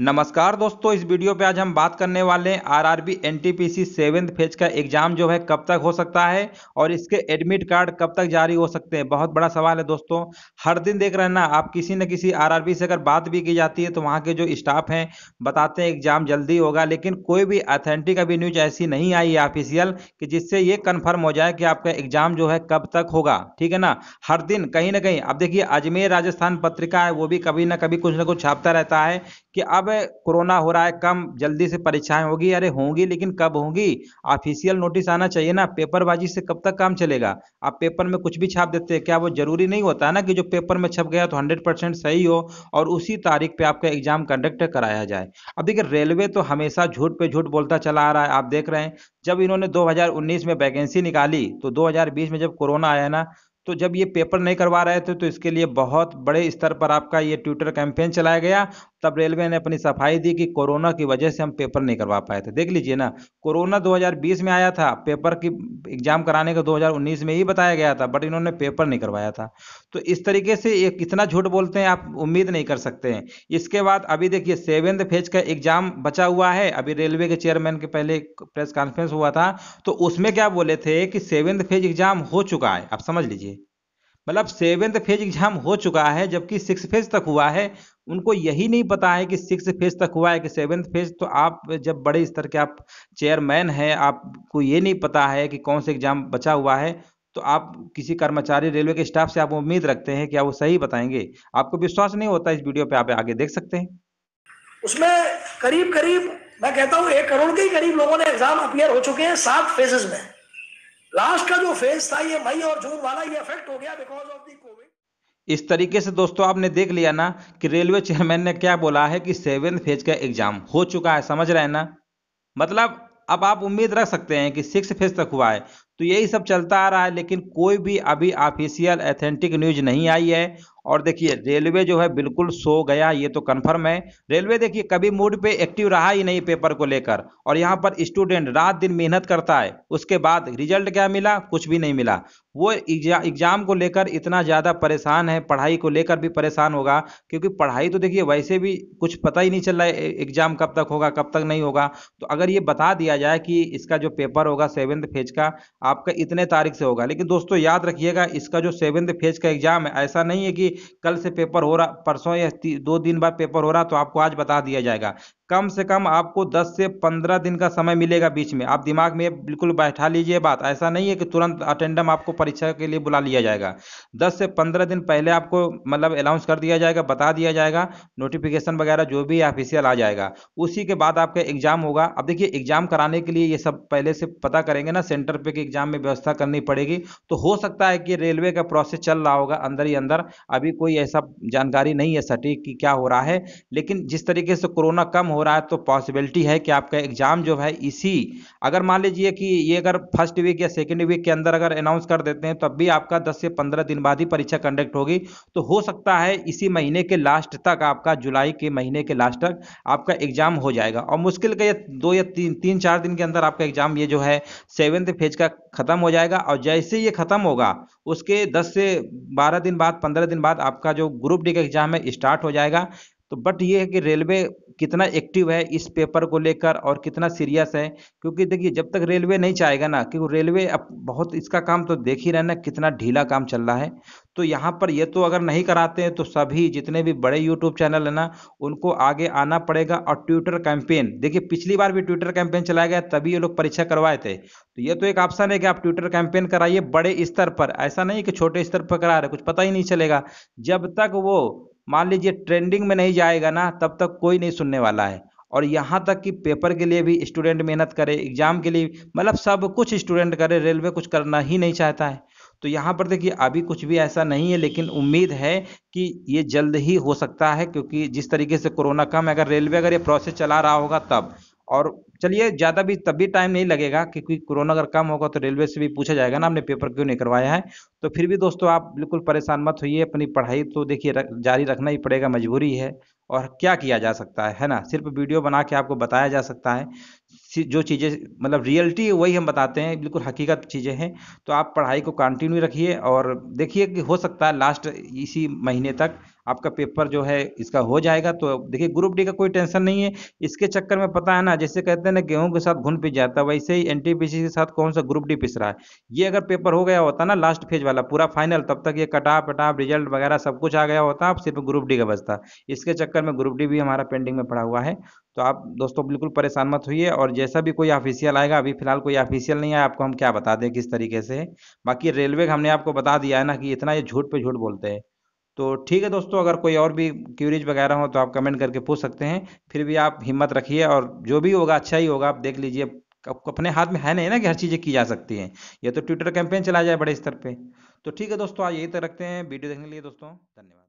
नमस्कार दोस्तों इस वीडियो पे आज हम बात करने वाले हैं R R B N T P C seventh phase का एग्जाम जो है कब तक हो सकता है और इसके एडमिट कार्ड कब तक जारी हो सकते हैं बहुत बड़ा सवाल है दोस्तों हर दिन देख रहे ना आप किसी न किसी आर आर बी से अगर बात भी की जाती है तो वहाँ के जो स्टाफ हैं बताते हैं एग्जाम जल्दी होगा लेकिन कोई भी अथेंटिक अभी न्यूज ऐसी नहीं आई है ऑफिशियल कि जिससे ये कन्फर्म हो जाए कि आपका एग्जाम जो है कब तक होगा ठीक है ना हर दिन कहीं ना कहीं अब देखिए अजमेर राजस्थान पत्रिका है वो भी कभी ना कभी कुछ ना कुछ छापता रहता है कि अब अब कोरोना हो रहा है कम जल्दी से परीक्षाएं होगी अरे होंगी लेकिन कब होंगी ऑफिशियल नोटिस आना चाहिए ना पेपरबाजी से कब तक काम चलेगा आप पेपर में कुछ भी छाप देते हैं क्या वो जरूरी नहीं होता ना कि जो पेपर में छप गया तो हंड्रेड परसेंट सही हो और उसी तारीख पे आपका एग्जाम कंडक्ट कराया जाए अब देखिए रेलवे तो हमेशा झूठ पे झूठ बोलता चला आ रहा है आप देख रहे हैं जब इन्होंने दो में वैकेंसी निकाली तो दो में जब कोरोना आया ना तो जब ये पेपर नहीं करवा रहे थे तो इसके लिए बहुत बड़े स्तर पर आपका ये ट्विटर कैंपेन चलाया गया तब रेलवे ने अपनी सफाई दी कि कोरोना की वजह से हम पेपर नहीं करवा पाए थे देख लीजिए ना कोरोना 2020 में आया था पेपर की एग्जाम कराने का 2019 में ही बताया गया था बट इन्होंने पेपर नहीं करवाया था तो इस तरीके से ये कितना झूठ बोलते हैं आप उम्मीद नहीं कर सकते हैं इसके बाद अभी देखिए सेवेंथ फेज का एग्जाम बचा हुआ है अभी रेलवे के चेयरमैन के पहले प्रेस कॉन्फ्रेंस हुआ था तो उसमें क्या बोले थे कि सेवेंथ फेज एग्जाम हो चुका है आप समझ लीजिए मतलब सेवेंथ फेज एग्जाम हो चुका है जबकि सिक्स फेज तक हुआ है उनको यही नहीं पता है कि सिक्स फेज तक हुआ है कि सेवन्थ फेज तो आप जब बड़े स्तर के आप चेयरमैन हैं आपको ये नहीं पता है कि कौन सा एग्जाम बचा हुआ है तो आप किसी कर्मचारी रेलवे के स्टाफ से आप उम्मीद रखते हैं कि आप वो सही बताएंगे आपको विश्वास नहीं होता इस वीडियो पे आप आगे देख सकते हैं उसमें करीब करीब मैं कहता हूं एक करोड़ के करीब लोगों ने एग्जाम अपियर हो चुके हैं सात फेजेस में लास्ट का जो फेज था ये मई और जून वाला ये इफेक्ट हो गया बिकॉज ऑफ दी कोविड इस तरीके से दोस्तों आपने देख लिया ना कि रेलवे चेयरमैन ने क्या बोला है कि सेवन फेज का एग्जाम हो चुका है समझ रहे हैं ना मतलब अब आप उम्मीद रख सकते हैं कि सिक्स फेज तक हुआ है तो यही सब चलता आ रहा है लेकिन कोई भी अभी ऑफिशियल एथेंटिक न्यूज नहीं आई है और देखिए रेलवे जो है बिल्कुल सो गया ये तो कन्फर्म है रेलवे देखिए कभी मूड पे एक्टिव रहा ही नहीं पेपर को लेकर और यहाँ पर स्टूडेंट रात दिन मेहनत करता है उसके बाद रिजल्ट क्या मिला कुछ भी नहीं मिला वो एग्जाम को लेकर इतना ज़्यादा परेशान है पढ़ाई को लेकर भी परेशान होगा क्योंकि पढ़ाई तो देखिए वैसे भी कुछ पता ही नहीं चल रहा है एग्जाम कब तक होगा कब तक नहीं होगा तो अगर ये बता दिया जाए कि इसका जो पेपर होगा सेवेंथ फेज का आपका इतने तारीख से होगा लेकिन दोस्तों याद रखिएगा इसका जो सेवेंथ फेज का एग्जाम है ऐसा नहीं है कि कल से पेपर हो रहा परसों या दो दिन बाद पेपर हो रहा तो आपको आज बता दिया जाएगा कम से कम आपको 10 से 15 दिन का समय मिलेगा बीच में आप दिमाग में बिल्कुल बैठा लीजिए बात ऐसा नहीं है कि तुरंत अटेंडम आपको परीक्षा के लिए बुला लिया जाएगा 10 से 15 दिन पहले आपको मतलब अनाउंस कर दिया जाएगा बता दिया जाएगा नोटिफिकेशन वगैरह जो भी ऑफिशियल आ जाएगा उसी के बाद आपका एग्जाम होगा अब देखिए एग्जाम कराने के लिए ये सब पहले से पता करेंगे ना सेंटर पर एग्जाम में व्यवस्था करनी पड़ेगी तो हो सकता है कि रेलवे का प्रोसेस चल रहा होगा अंदर ही अंदर अभी कोई ऐसा जानकारी नहीं है सटीक कि क्या हो रहा है लेकिन जिस तरीके से कोरोना कम हो हो रहा है तो पॉसिबिलिटी है कि आपका एग्जाम जो है इसी अगर मान लीजिए कि ये अगर फर्स्ट वीक या सेकेंड वीक के अंदर अगर अनाउंस कर देते हैं तब भी आपका दस से पंद्रह दिन बाद ही परीक्षा कंडक्ट होगी तो हो सकता है इसी महीने के लास्ट तक आपका जुलाई के महीने के लास्ट तक आपका एग्जाम हो जाएगा और मुश्किल के दो या तीन तीन चार दिन के अंदर आपका एग्जाम ये जो है सेवेंथ फेज का खत्म हो जाएगा और जैसे ये खत्म होगा उसके दस से बारह दिन बाद पंद्रह दिन बाद आपका जो ग्रुप डी का एग्जाम है स्टार्ट हो जाएगा तो बट ये है कि रेलवे कितना एक्टिव है इस पेपर को लेकर और कितना सीरियस है क्योंकि देखिए जब तक रेलवे नहीं चाहेगा ना क्योंकि रेलवे अब बहुत इसका काम तो देख ही रहे कितना ढीला काम चल रहा है तो यहाँ पर ये तो अगर नहीं कराते हैं तो सभी जितने भी बड़े यूट्यूब चैनल है ना उनको आगे आना पड़ेगा और ट्विटर कैंपेन देखिए पिछली बार भी ट्विटर कैंपेन चलाया गया तभी ये लोग परीक्षा करवाए थे तो ये तो एक ऑप्शन है कि आप ट्विटर कैंपेन कराइए बड़े स्तर पर ऐसा नहीं कि छोटे स्तर पर करा रहे कुछ पता ही नहीं चलेगा जब तक वो मान लीजिए ट्रेंडिंग में नहीं जाएगा ना तब तक कोई नहीं सुनने वाला है और यहाँ तक कि पेपर के लिए भी स्टूडेंट मेहनत करे एग्जाम के लिए मतलब सब कुछ स्टूडेंट करे रेलवे कुछ करना ही नहीं चाहता है तो यहाँ पर देखिए अभी कुछ भी ऐसा नहीं है लेकिन उम्मीद है कि ये जल्द ही हो सकता है क्योंकि जिस तरीके से कोरोना कम है अगर रेलवे अगर ये प्रोसेस चला रहा होगा तब और चलिए ज़्यादा भी तभी टाइम नहीं लगेगा क्योंकि कोरोना अगर कम होगा तो रेलवे से भी पूछा जाएगा ना हमने पेपर क्यों नहीं करवाया है तो फिर भी दोस्तों आप बिल्कुल परेशान मत होइए अपनी पढ़ाई तो देखिए रख, जारी रखना ही पड़ेगा मजबूरी है और क्या किया जा सकता है है ना सिर्फ वीडियो बना के आपको बताया जा सकता है जो चीज़ें मतलब रियलिटी वही हम बताते हैं बिल्कुल हकीकत चीज़ें हैं तो आप पढ़ाई को कंटिन्यू रखिए और देखिए कि हो सकता है लास्ट इसी महीने तक आपका पेपर जो है इसका हो जाएगा तो देखिए ग्रुप डी का कोई टेंशन नहीं है इसके चक्कर में पता है ना जैसे कहते हैं ना गेहूं के साथ घुन पिस जाता है वैसे ही एन के साथ कौन सा ग्रुप डी पिस रहा है ये अगर पेपर हो गया होता ना लास्ट फेज वाला पूरा फाइनल तब तक ये कटाप पटाव रिजल्ट वगैरह सब कुछ आ गया होता आप सिर्फ ग्रुप डी का बचता इसके चक्कर में ग्रुप डी भी हमारा पेंडिंग में पड़ा हुआ है तो आप दोस्तों बिल्कुल परेशान मत होइए और जैसा भी कोई ऑफिशियल आएगा अभी फिलहाल कोई ऑफिशियल नहीं आया आपको हम क्या बता दें किस तरीके से बाकी रेलवे का हमने आपको बता दिया है ना कि इतना ये झूठ पे झूठ बोलते हैं तो ठीक है दोस्तों अगर कोई और भी क्यूरीज वगैरह हो तो आप कमेंट करके पूछ सकते हैं फिर भी आप हिम्मत रखिए और जो भी होगा अच्छा ही होगा आप देख लीजिए अपने हाथ में है नहीं ना कि हर चीज़ें की जा सकती हैं या तो ट्विटर कैंपेन चला जाए बड़े स्तर पर तो ठीक है दोस्तों आज यही तक रखते हैं वीडियो देखने के लिए दोस्तों धन्यवाद